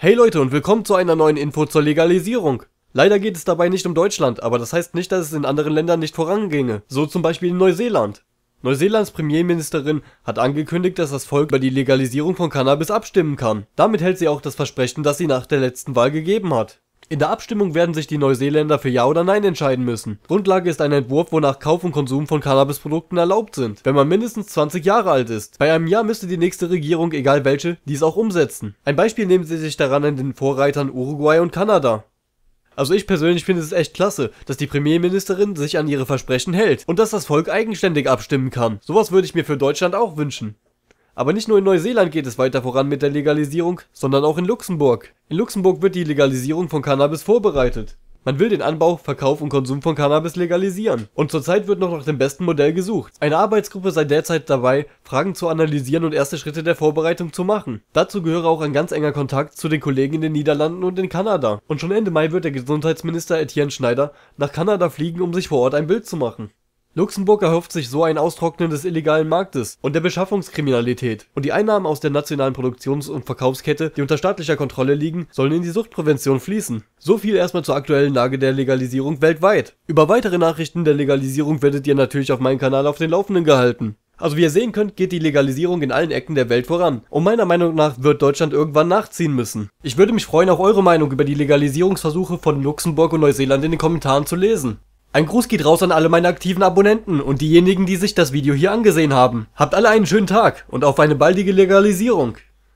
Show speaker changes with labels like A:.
A: Hey Leute und willkommen zu einer neuen Info zur Legalisierung. Leider geht es dabei nicht um Deutschland, aber das heißt nicht, dass es in anderen Ländern nicht voranginge, so zum Beispiel in Neuseeland. Neuseelands Premierministerin hat angekündigt, dass das Volk über die Legalisierung von Cannabis abstimmen kann. Damit hält sie auch das Versprechen, das sie nach der letzten Wahl gegeben hat. In der Abstimmung werden sich die Neuseeländer für Ja oder Nein entscheiden müssen. Grundlage ist ein Entwurf, wonach Kauf und Konsum von Cannabisprodukten erlaubt sind, wenn man mindestens 20 Jahre alt ist. Bei einem Ja müsste die nächste Regierung, egal welche, dies auch umsetzen. Ein Beispiel nehmen sie sich daran an den Vorreitern Uruguay und Kanada. Also ich persönlich finde es echt klasse, dass die Premierministerin sich an ihre Versprechen hält und dass das Volk eigenständig abstimmen kann. Sowas würde ich mir für Deutschland auch wünschen. Aber nicht nur in Neuseeland geht es weiter voran mit der Legalisierung, sondern auch in Luxemburg. In Luxemburg wird die Legalisierung von Cannabis vorbereitet. Man will den Anbau, Verkauf und Konsum von Cannabis legalisieren. Und zurzeit wird noch nach dem besten Modell gesucht. Eine Arbeitsgruppe sei derzeit dabei, Fragen zu analysieren und erste Schritte der Vorbereitung zu machen. Dazu gehöre auch ein ganz enger Kontakt zu den Kollegen in den Niederlanden und in Kanada. Und schon Ende Mai wird der Gesundheitsminister Etienne Schneider nach Kanada fliegen, um sich vor Ort ein Bild zu machen. Luxemburg erhofft sich so ein Austrocknen des illegalen Marktes und der Beschaffungskriminalität und die Einnahmen aus der nationalen Produktions- und Verkaufskette, die unter staatlicher Kontrolle liegen, sollen in die Suchtprävention fließen. So viel erstmal zur aktuellen Lage der Legalisierung weltweit. Über weitere Nachrichten der Legalisierung werdet ihr natürlich auf meinem Kanal auf den Laufenden gehalten. Also wie ihr sehen könnt, geht die Legalisierung in allen Ecken der Welt voran. Und meiner Meinung nach wird Deutschland irgendwann nachziehen müssen. Ich würde mich freuen, auch eure Meinung über die Legalisierungsversuche von Luxemburg und Neuseeland in den Kommentaren zu lesen. Ein Gruß geht raus an alle meine aktiven Abonnenten und diejenigen, die sich das Video hier angesehen haben. Habt alle einen schönen Tag und auf eine baldige Legalisierung.